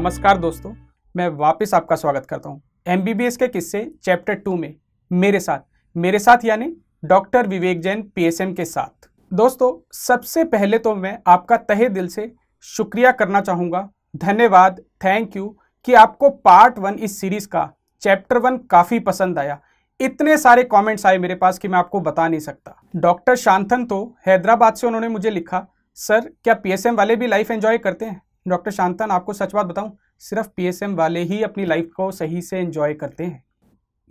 नमस्कार दोस्तों मैं वापस आपका स्वागत करता हूँ एम के किस्से चैप्टर टू में मेरे साथ मेरे साथ यानी डॉक्टर विवेक जैन एम के साथ दोस्तों सबसे पहले तो मैं आपका तहे दिल से शुक्रिया करना चाहूँगा धन्यवाद थैंक यू कि आपको पार्ट वन इस सीरीज़ का चैप्टर वन काफ़ी पसंद आया इतने सारे कमेंट्स आए मेरे पास कि मैं आपको बता नहीं सकता डॉक्टर शांतन तो हैदराबाद से उन्होंने मुझे लिखा सर क्या पीएसएम वाले भी लाइफ एंजॉय करते हैं डॉक्टर शांतन आपको सच बात बताऊं सिर्फ पीएसएम वाले ही अपनी लाइफ को सही से एंजॉय करते हैं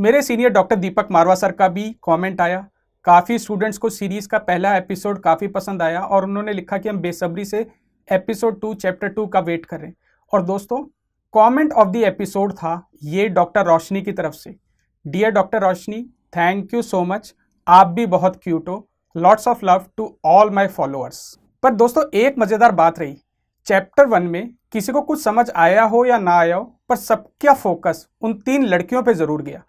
मेरे senior doctor Deepak Marwah sir का भी कमेंट आया काफ़ी स्टूडेंट्स को सीरीज़ का पहला एपिसोड काफ़ी पसंद आया और उन्होंने लिखा कि हम बेसब्री से एपिसोड टू चैप्टर टू का वेट करें और दोस्तों कमेंट ऑफ द एपिसोड था ये डॉक्टर रोशनी की तरफ से dear doctor Roshni thank you so much आप भी बहुत क्यूट हो lots of love to all my followers पर दोस्तों एक मज़ेदार बात रही चैप्टर वन में किसी को कुछ समझ आया हो या ना आया हो पर सबका फोकस उन तीन लड़कियों पे जरूर गया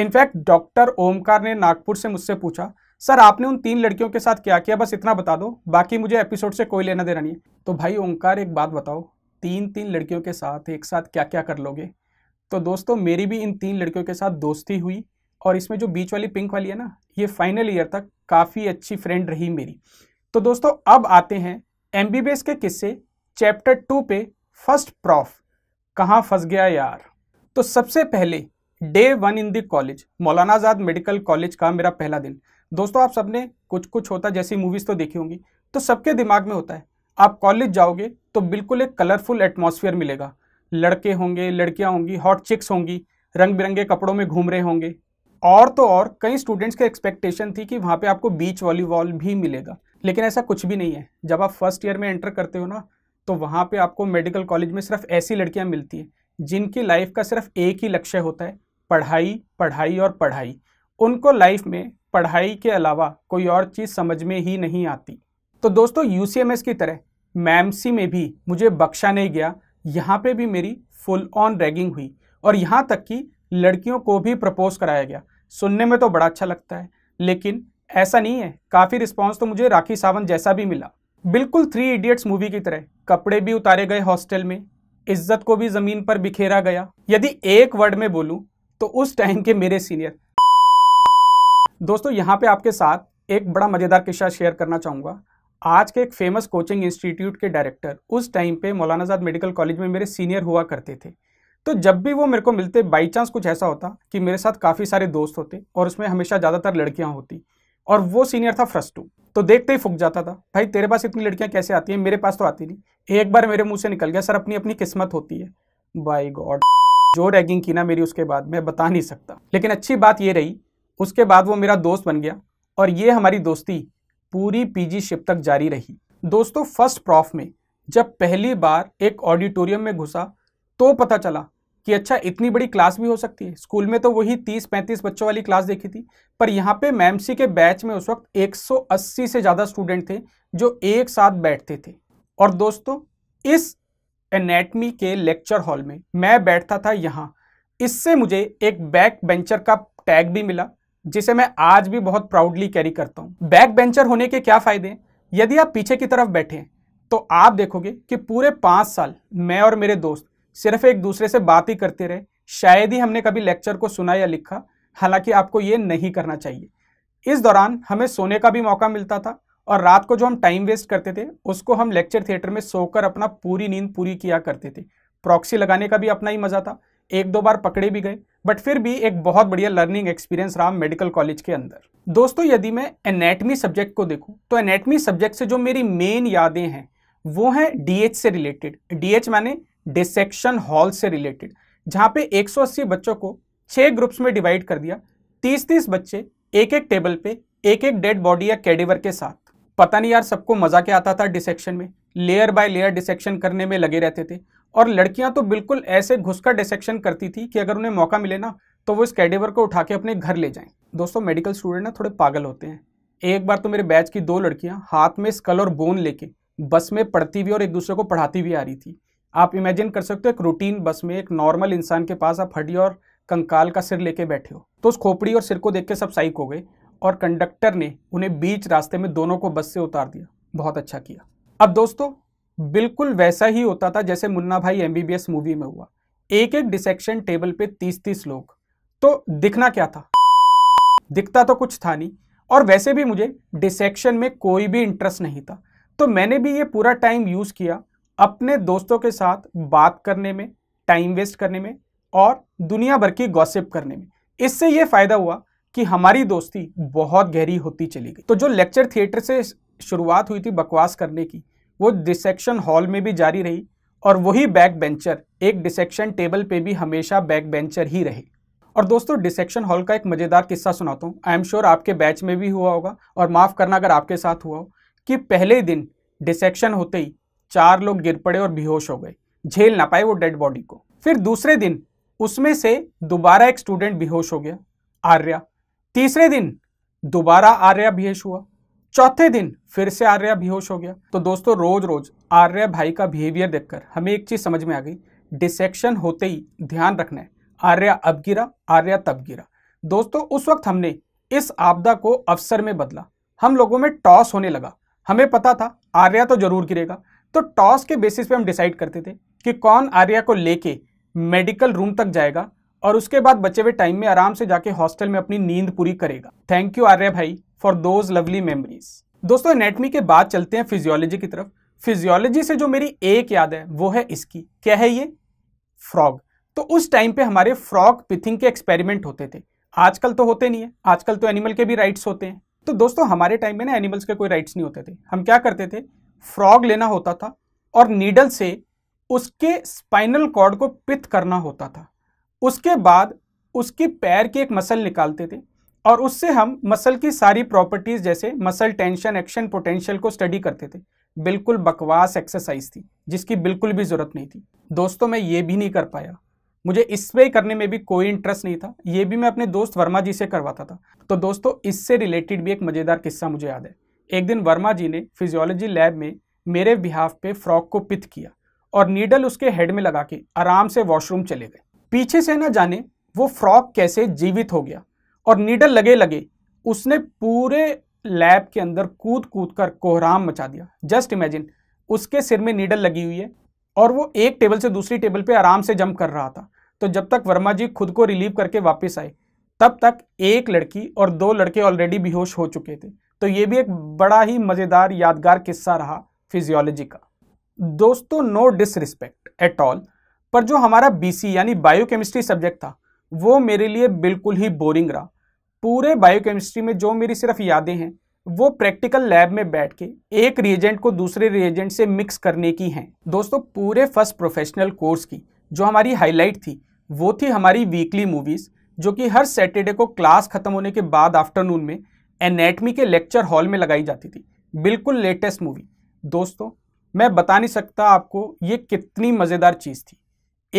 इनफैक्ट डॉक्टर ओमकार ने नागपुर से मुझसे पूछा सर आपने उन तीन लड़कियों के साथ क्या किया बस इतना बता दो बाकी मुझे एपिसोड से कोई लेना देना नहीं तो भाई ओंकार एक बात बताओ तीन तीन लड़कियों के साथ एक साथ क्या क्या कर लोगे तो दोस्तों मेरी भी इन तीन लड़कियों के साथ दोस्ती हुई और इसमें जो बीच वाली पिंक वाली है ना ये फाइनल ईयर तक काफ़ी अच्छी फ्रेंड रही मेरी तो दोस्तों अब आते हैं एम के किस्से चैप्टर टू पे फर्स्ट प्रॉफ कहाँ फंस गया यार तो सबसे पहले day one in the college Maulana Azad medical college का मेरा पहला दिन दोस्तों आप सबने कुछ कुछ होता जैसी मूवीज़ तो देखी होंगी तो सबके दिमाग में होता है आप कॉलेज जाओगे तो बिल्कुल एक कलरफुल एटमोसफियर मिलेगा लड़के होंगे लड़कियां होंगी हॉट चिक्स होंगी रंग बिरंगे कपड़ों में घूम रहे होंगे और तो और कई स्टूडेंट्स की एक्सपेक्टेशन थी कि वहाँ पे आपको बीच वॉलीबॉल भी मिलेगा लेकिन ऐसा कुछ भी नहीं है जब आप फर्स्ट ईयर में एंटर करते हो ना तो वहाँ पे आपको मेडिकल कॉलेज में सिर्फ ऐसी लड़कियाँ मिलती हैं जिनकी लाइफ का सिर्फ एक ही लक्ष्य होता है पढ़ाई पढ़ाई और पढ़ाई उनको लाइफ में पढ़ाई के अलावा कोई और चीज़ समझ में ही नहीं आती तो दोस्तों यू की तरह मैमसी में भी मुझे बख्शा नहीं गया यहाँ पे भी मेरी फुल ऑन रैगिंग हुई और यहाँ तक कि लड़कियों को भी प्रपोज कराया गया सुनने में तो बड़ा अच्छा लगता है लेकिन ऐसा नहीं है काफ़ी रिस्पॉन्स तो मुझे राखी सावंत जैसा भी मिला बिल्कुल थ्री इडियट्स मूवी की तरह कपड़े भी उतारे गए हॉस्टल में इज्जत को भी जमीन पर बिखेरा गया यदि एक वर्ड में बोलूं तो उस टाइम के मेरे सीनियर दोस्तों यहाँ पे आपके साथ एक बड़ा मज़ेदार किस्सा शेयर करना चाहूँगा आज के एक फेमस कोचिंग इंस्टीट्यूट के डायरेक्टर उस टाइम पे मौलाना आजाद मेडिकल कॉलेज में मेरे सीनियर हुआ करते थे तो जब भी वो मेरे को मिलते बाई चांस कुछ ऐसा होता कि मेरे साथ काफ़ी सारे दोस्त होते और उसमें हमेशा ज़्यादातर लड़कियाँ होती और वो सीनियर था फर्स्ट टू तो देखते ही फुक जाता था भाई तेरे पास इतनी लड़कियां कैसे आती हैं मेरे पास तो आती नहीं एक बार मेरे मुंह से निकल गया सर अपनी अपनी किस्मत होती है बाई गॉड जो रैगिंग की ना मेरी उसके बाद मैं बता नहीं सकता लेकिन अच्छी बात ये रही उसके बाद वो मेरा दोस्त बन गया और ये हमारी दोस्ती पूरी पीजी शिप तक जारी रही दोस्तों फर्स्ट प्रॉफ में जब पहली बार एक ऑडिटोरियम में घुसा तो पता चला कि अच्छा इतनी बड़ी क्लास भी हो सकती है स्कूल में तो वही तीस पैंतीस बच्चों वाली क्लास देखी थी पर यहाँ पे मैमसी के बैच में उस वक्त 180 से ज़्यादा स्टूडेंट थे जो एक साथ बैठते थे और दोस्तों इस एनेटमी के लेक्चर हॉल में मैं बैठता था यहाँ इससे मुझे एक बैक बेंचर का टैग भी मिला जिसे मैं आज भी बहुत प्राउडली कैरी करता हूँ बैक बेंचर होने के क्या फ़ायदे हैं यदि आप पीछे की तरफ बैठे तो आप देखोगे कि पूरे पाँच साल मैं और मेरे दोस्त सिर्फ एक दूसरे से बात ही करते रहे शायद ही हमने कभी लेक्चर को सुना या लिखा हालांकि आपको ये नहीं करना चाहिए इस दौरान हमें सोने का भी मौका मिलता था और रात को जो हम टाइम वेस्ट करते थे उसको हम लेक्चर थिएटर में सोकर अपना पूरी नींद पूरी किया करते थे प्रॉक्सी लगाने का भी अपना ही मज़ा था एक दो बार पकड़े भी गए बट फिर भी एक बहुत बढ़िया लर्निंग एक्सपीरियंस रहा मेडिकल कॉलेज के अंदर दोस्तों यदि मैं एनेटमी सब्जेक्ट को देखूं तो एनेटमी सब्जेक्ट से जो मेरी मेन यादें हैं वो हैं डीएच से रिलेटेड डीएच माने डिसेक्शन हॉल से रिलेटेड जहां पे 180 बच्चों को छह ग्रुप्स में डिवाइड कर दिया 30-30 बच्चे एक एक टेबल पे एक एक डेड बॉडी या कैडिवर के साथ पता नहीं यार सबको मजा क्या आता था डिसेक्शन में लेयर बाय लेयर डिसेक्शन करने में लगे रहते थे और लड़कियां तो बिल्कुल ऐसे घुसकर डिसेक्शन करती थी कि अगर उन्हें मौका मिले ना तो वो इस कैडेवर को उठा के अपने घर ले जाएं दोस्तों मेडिकल स्टूडेंट ना थोड़े पागल होते हैं एक बार तो मेरे बैच की दो लड़कियां हाथ में स्कल और बोन लेके बस में पढ़ती भी और एक दूसरे को पढ़ाती भी आ रही थी आप इमेजिन कर सकते हो एक रूटीन बस में एक नॉर्मल इंसान के पास आप हड्डी और कंकाल का सिर लेके बैठे हो तो उस खोपड़ी और सिर को देख के सब साइक हो गए और कंडक्टर ने उन्हें बीच रास्ते में दोनों को बस से उतार दिया बहुत अच्छा किया अब दोस्तों बिल्कुल वैसा ही होता था जैसे मुन्ना भाई एम मूवी में हुआ एक एक डिसेक्शन टेबल पे तीस तीस लोग तो दिखना क्या था दिखता तो कुछ था नहीं और वैसे भी मुझे डिसेक्शन में कोई भी इंटरेस्ट नहीं था तो मैंने भी ये पूरा टाइम यूज़ किया अपने दोस्तों के साथ बात करने में टाइम वेस्ट करने में और दुनिया भर की गॉसिप करने में इससे ये फायदा हुआ कि हमारी दोस्ती बहुत गहरी होती चली गई तो जो लेक्चर थिएटर से शुरुआत हुई थी बकवास करने की वो डिसेक्शन हॉल में भी जारी रही और वही बैक बेंचर एक डिसेक्शन टेबल पे भी हमेशा बैक बेंचर ही रहे और दोस्तों डिसेक्शन हॉल का एक मज़ेदार किस्सा सुनाता हूँ आई एम श्योर आपके बैच में भी हुआ होगा और माफ़ करना अगर आपके साथ हुआ हो कि पहले दिन डिसेक्शन होते ही चार लोग गिर पड़े और बेहोश हो गए झेल ना पाए वो डेड बॉडी को फिर दूसरे दिन उसमें से दोबारा एक स्टूडेंट बेहोश हो गया आर्या तीसरे दिन दोबारा आर्या बेहोश हुआ चौथे दिन फिर से आर्या बेहोश हो गया तो दोस्तों रोज रोज आर्या भाई का बिहेवियर देखकर हमें एक चीज समझ में आ गई डिसेक्शन होते ही ध्यान रखना है आर्या अब गिरा आर्या तब गिरा दोस्तों उस वक्त हमने इस आपदा को अवसर में बदला हम लोगों में टॉस होने लगा हमें पता था आर्या तो जरूर गिरेगा तो टॉस के बेसिस पे हम डिसाइड करते थे कि कौन आर्या को लेके मेडिकल रूम तक जाएगा और उसके बाद बचे हुए टाइम में आराम से जाके हॉस्टल में अपनी नींद पूरी करेगा थैंक यू आर्या भाई फॉर दोज लवली मेमोरीज दोस्तों एनेटमी के बाद चलते हैं फिजियोलॉजी की तरफ फिजियोलॉजी से जो मेरी एक याद है वो है इसकी क्या है ये फ्रॉग तो उस टाइम पे हमारे फ्रॉग पिथिंग के एक्सपेरिमेंट होते थे आजकल तो होते नहीं है आजकल तो एनिमल के भी राइट्स होते हैं तो दोस्तों हमारे टाइम में ना एनिमल्स के कोई राइट्स नहीं होते थे हम क्या करते थे फ्रॉग लेना होता था और नीडल से उसके स्पाइनल कॉर्ड को पित करना होता था उसके बाद उसके पैर की एक मसल निकालते थे और उससे हम मसल की सारी प्रॉपर्टीज़ जैसे मसल टेंशन एक्शन पोटेंशियल को स्टडी करते थे बिल्कुल बकवास एक्सरसाइज थी जिसकी बिल्कुल भी ज़रूरत नहीं थी दोस्तों मैं ये भी नहीं कर पाया मुझे इस पर करने में भी कोई इंटरेस्ट नहीं था ये भी मैं अपने दोस्त वर्मा जी से करवाता था तो दोस्तों इससे रिलेटेड भी एक मज़ेदार किस्सा मुझे याद है एक दिन वर्मा जी ने फिजियोलॉजी लैब में मेरे बिहाफ पे फ्रॉक को पित किया और नीडल उसके हेड में लगा के आराम से वॉशरूम चले गए पीछे से ना जाने वो फ्रॉक कैसे जीवित हो गया और नीडल लगे लगे उसने पूरे लैब के अंदर कूद कूद कर कोहराम मचा दिया जस्ट इमेजिन उसके सिर में नीडल लगी हुई है और वो एक टेबल से दूसरी टेबल पे आराम से जंप कर रहा था तो जब तक वर्मा जी खुद को रिलीव करके वापस आए तब तक एक लड़की और दो लड़के ऑलरेडी बेहोश हो चुके थे तो ये भी एक बड़ा ही मज़ेदार यादगार किस्सा रहा फिजियोलॉजी का दोस्तों नो डिसरिस्पेक्ट एट ऑल पर जो हमारा बीसी यानी बायोकेमिस्ट्री सब्जेक्ट था वो मेरे लिए बिल्कुल ही बोरिंग रहा पूरे बायोकेमिस्ट्री में जो मेरी सिर्फ यादें हैं वो प्रैक्टिकल लैब में बैठ के एक रिएजेंट को दूसरे रिएजेंट से मिक्स करने की हैं दोस्तों पूरे फर्स्ट प्रोफेशनल कोर्स की जो हमारी हाईलाइट थी वो थी हमारी वीकली मूवीज़ जो कि हर सैटरडे को क्लास खत्म होने के बाद आफ्टरनून में एनेटमी के लेक्चर हॉल में लगाई जाती थी बिल्कुल लेटेस्ट मूवी दोस्तों मैं बता नहीं सकता आपको ये कितनी मज़ेदार चीज़ थी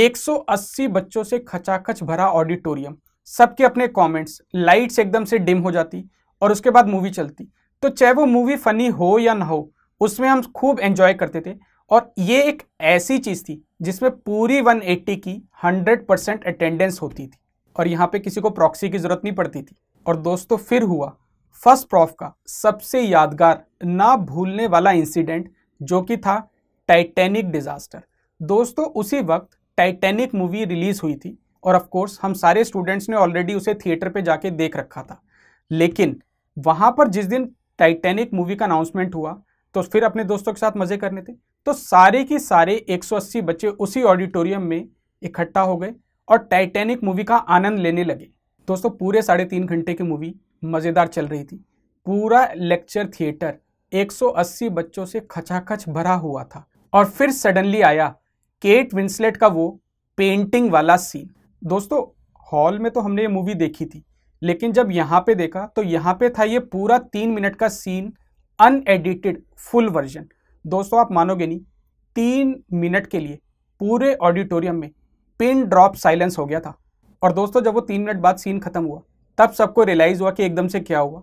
180 बच्चों से खचाखच भरा ऑडिटोरियम सबके अपने कमेंट्स लाइट्स एकदम से डिम हो जाती और उसके बाद मूवी चलती तो चाहे वो मूवी फनी हो या ना हो उसमें हम खूब एंजॉय करते थे और ये एक ऐसी चीज़ थी जिसमें पूरी 180 की 100 परसेंट अटेंडेंस होती थी और यहाँ पे किसी को प्रॉक्सी की ज़रूरत नहीं पड़ती थी और दोस्तों फिर हुआ फर्स्ट प्रॉफ का सबसे यादगार ना भूलने वाला इंसिडेंट जो कि था टाइटैनिक डिजास्टर दोस्तों उसी वक्त टाइटैनिक मूवी रिलीज हुई थी और ऑफ कोर्स हम सारे स्टूडेंट्स ने ऑलरेडी उसे थिएटर पे जाके देख रखा था लेकिन वहां पर जिस दिन टाइटैनिक मूवी का अनाउंसमेंट हुआ तो फिर अपने दोस्तों के साथ मज़े करने थे तो सारे के सारे 180 बच्चे उसी ऑडिटोरियम में इकट्ठा हो गए और टाइटैनिक मूवी का आनंद लेने लगे दोस्तों पूरे साढ़े तीन घंटे की मूवी मज़ेदार चल रही थी पूरा लेक्चर थिएटर 180 बच्चों से खचाखच भरा हुआ था और फिर सडनली आया केट विंसलेट का वो पेंटिंग वाला सीन दोस्तों हॉल में तो हमने ये मूवी देखी थी लेकिन जब यहाँ पे देखा तो यहाँ पे था ये पूरा तीन मिनट का सीन अनएडिटेड फुल वर्जन दोस्तों आप मानोगे नहीं तीन मिनट के लिए पूरे ऑडिटोरियम में पिन ड्रॉप साइलेंस हो गया था और दोस्तों जब वो तीन मिनट बाद सीन खत्म हुआ तब सबको रियलाइज़ हुआ कि एकदम से क्या हुआ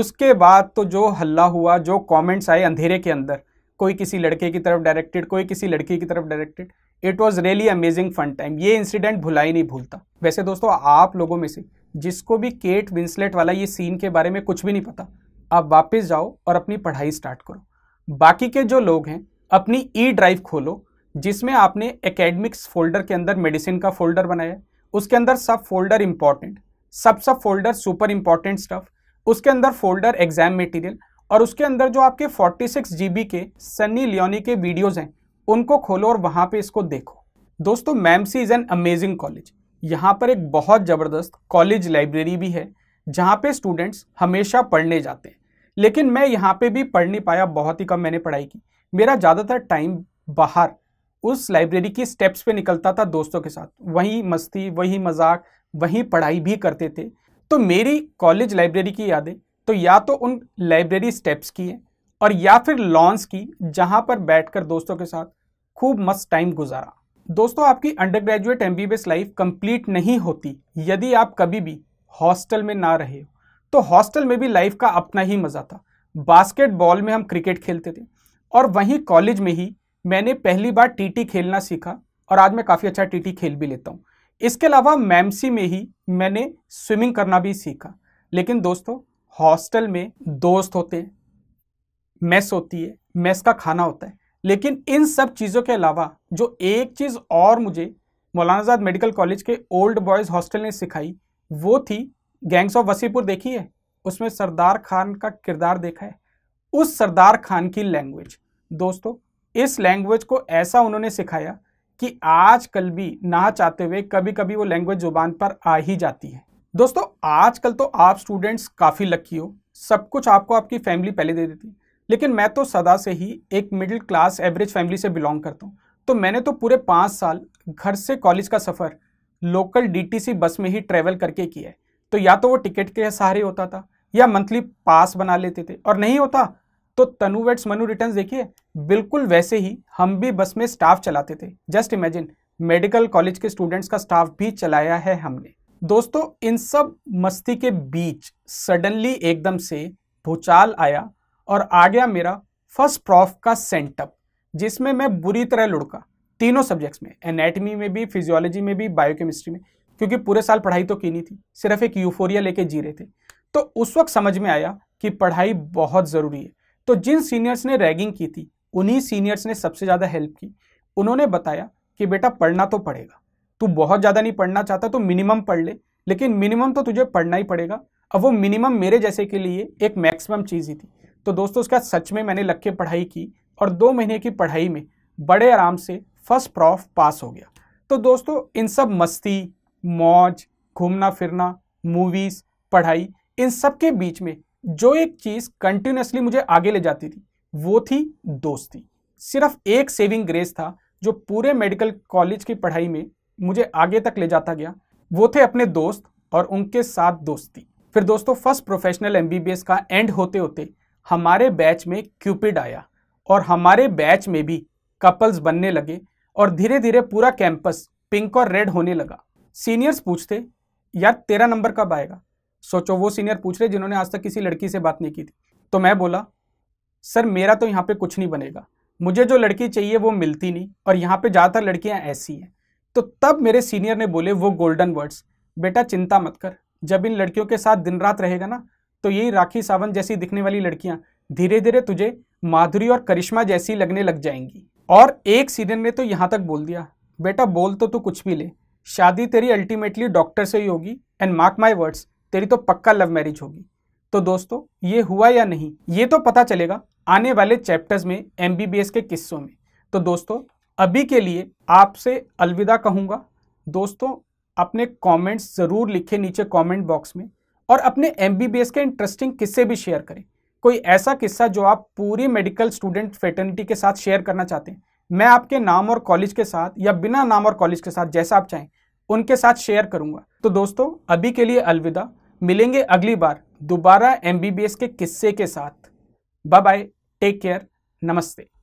उसके बाद तो जो हल्ला हुआ जो कमेंट्स आए अंधेरे के अंदर कोई किसी लड़के की तरफ डायरेक्टेड कोई किसी लड़की की तरफ directed it was really amazing fun time ये इंसिडेंट भुला ही नहीं भूलता वैसे दोस्तों आप लोगों में से जिसको भी केट विंसलेट वाला ये सीन के बारे में कुछ भी नहीं पता आप वापस जाओ और अपनी पढ़ाई स्टार्ट करो बाकी के जो लोग हैं अपनी ई ड्राइव खोलो जिसमें आपने एकेडमिक्स फोल्डर के अंदर मेडिसिन का फोल्डर बनाया उसके अंदर सब फोल्डर इंपॉर्टेंट सब सब फोल्डर सुपर इंपॉर्टेंट स्टफ उसके अंदर फोल्डर एग्जाम मटेरियल और उसके अंदर जो आपके 46 जीबी के सन्नी लियोनी के वीडियोस हैं उनको खोलो और वहाँ पे इसको देखो दोस्तों MAMC is an amazing college यहाँ पर एक बहुत ज़बरदस्त कॉलेज लाइब्रेरी भी है जहाँ पे स्टूडेंट्स हमेशा पढ़ने जाते हैं लेकिन मैं यहाँ पे भी पढ़ नहीं पाया बहुत ही कम मैंने पढ़ाई की मेरा ज़्यादातर टाइम बाहर उस लाइब्रेरी की स्टेप्स पे निकलता था दोस्तों के साथ वही मस्ती वही मजाक वहीं पढ़ाई भी करते थे तो मेरी कॉलेज लाइब्रेरी की यादें तो या तो उन लाइब्रेरी स्टेप्स की है और या फिर लॉन्स की जहाँ पर बैठकर दोस्तों के साथ खूब मस्त टाइम गुजारा दोस्तों आपकी undergraduate M life complete नहीं होती यदि आप कभी भी हॉस्टल में ना रहे हो तो हॉस्टल में भी लाइफ का अपना ही मज़ा था बास्केटबॉल में हम क्रिकेट खेलते थे और वहीं कॉलेज में ही मैंने पहली बार टीटी खेलना सीखा और आज मैं काफ़ी अच्छा टीटी खेल भी लेता हूँ इसके अलावा मैमसी में ही मैंने स्विमिंग करना भी सीखा लेकिन दोस्तों हॉस्टल में दोस्त होते हैं मेस होती है मेस का खाना होता है लेकिन इन सब चीज़ों के अलावा जो एक चीज़ और मुझे मौलाना आजाद मेडिकल कॉलेज के ओल्ड बॉयज़ हॉस्टल ने सिखाई वो थी गैंग्स ऑफ वसीपुर देखी है उसमें सरदार खान का किरदार देखा है उस सरदार खान की लैंग्वेज दोस्तों इस लैंग्वेज को ऐसा उन्होंने सिखाया कि आजकल भी ना चाहते हुए कभी कभी वो लैंग्वेज जुबान पर आ ही जाती है दोस्तों आजकल तो आप स्टूडेंट्स काफ़ी लकी हो सब कुछ आपको आपकी फैमिली पहले दे देती है लेकिन मैं तो सदा से ही एक मिडिल क्लास एवरेज फैमिली से बिलोंग करता हूँ तो मैंने तो पूरे पाँच साल घर से कॉलेज का सफ़र लोकल डीटीसी बस में ही ट्रेवल करके किया है तो या तो वो टिकट के सहारे होता था या मंथली पास बना लेते थे और नहीं होता तो तनुवेट्स मनु रिटर्न्स देखिए बिल्कुल वैसे ही हम भी बस में स्टाफ चलाते थे जस्ट इमेजिन मेडिकल कॉलेज के स्टूडेंट्स का स्टाफ भी चलाया है हमने दोस्तों इन सब मस्ती के बीच सडनली एकदम से भूचाल आया और आ गया मेरा फर्स्ट प्रॉफ का सेंटअप जिसमें मैं बुरी तरह लुढ़का तीनों सब्जेक्ट्स में एनेटमी में भी फिजियोलॉजी में भी बायोकेमिस्ट्री में क्योंकि पूरे साल पढ़ाई तो की नहीं थी सिर्फ एक यूफोरिया लेके जी रहे थे तो उस वक्त समझ में आया कि पढ़ाई बहुत ज़रूरी है तो जिन सीनियर्स ने रैगिंग की थी उन्हीं सीनियर्स ने सबसे ज़्यादा हेल्प की उन्होंने बताया कि बेटा पढ़ना तो पड़ेगा तू बहुत ज़्यादा नहीं पढ़ना चाहता तो मिनिमम पढ़ ले लेकिन मिनिमम तो तुझे पढ़ना ही पड़ेगा अब वो मिनिमम मेरे जैसे के लिए एक मैक्सिमम चीज़ ही थी तो दोस्तों उसके बाद सच में मैंने लग के पढ़ाई की और दो महीने की पढ़ाई में बड़े आराम से फर्स्ट प्रॉफ पास हो गया तो दोस्तों इन सब मस्ती मौज घूमना फिरना मूवीज़ पढ़ाई इन सब के बीच में जो एक चीज़ कंटिन्यूसली मुझे आगे ले जाती थी वो थी दोस्ती सिर्फ एक सेविंग ग्रेस था जो पूरे मेडिकल कॉलेज की पढ़ाई में मुझे आगे तक ले जाता गया वो थे अपने दोस्त और उनके साथ दोस्ती फिर दोस्तों फर्स्ट प्रोफेशनल एम का एंड होते होते हमारे बैच में क्यूपिड आया और हमारे बैच में भी कपल्स बनने लगे और धीरे धीरे पूरा कैंपस पिंक और रेड होने लगा सीनियर्स पूछते यार तेरा नंबर कब आएगा सोचो वो सीनियर पूछ रहे जिन्होंने आज तक किसी लड़की से बात नहीं की थी तो मैं बोला सर मेरा तो यहाँ पे कुछ नहीं बनेगा मुझे जो लड़की चाहिए वो मिलती नहीं और यहाँ पे ज़्यादातर लड़कियाँ ऐसी हैं तो तब मेरे सीनियर ने बोले वो गोल्डन वर्ड्स बेटा चिंता मत कर जब इन लड़कियों के साथ दिन रात रहेगा ना तो यही राखी सावंत जैसी दिखने वाली लड़कियाँ धीरे धीरे तुझे माधुरी और करिश्मा जैसी लगने लग जाएंगी और एक सीनियर ने तो यहाँ तक बोल दिया बेटा बोल तो तू कुछ भी ले शादी तेरी अल्टीमेटली डॉक्टर से ही होगी एंड मार्क माई वर्ड्स तेरी तो पक्का लव मैरिज होगी तो दोस्तों ये हुआ या नहीं ये तो पता चलेगा आने वाले चैप्टर्स में एम के किस्सों में तो दोस्तों अभी के लिए आपसे अलविदा कहूँगा दोस्तों अपने कमेंट्स ज़रूर लिखें नीचे कमेंट बॉक्स में और अपने एम के इंटरेस्टिंग किस्से भी शेयर करें कोई ऐसा किस्सा जो आप पूरी मेडिकल स्टूडेंट फेटर्निटी के साथ शेयर करना चाहते हैं मैं आपके नाम और कॉलेज के साथ या बिना नाम और कॉलेज के साथ जैसा आप चाहें उनके साथ शेयर करूंगा तो दोस्तों अभी के लिए अलविदा मिलेंगे अगली बार दोबारा एम के किस्से के साथ बाय बाय टेक केयर नमस्ते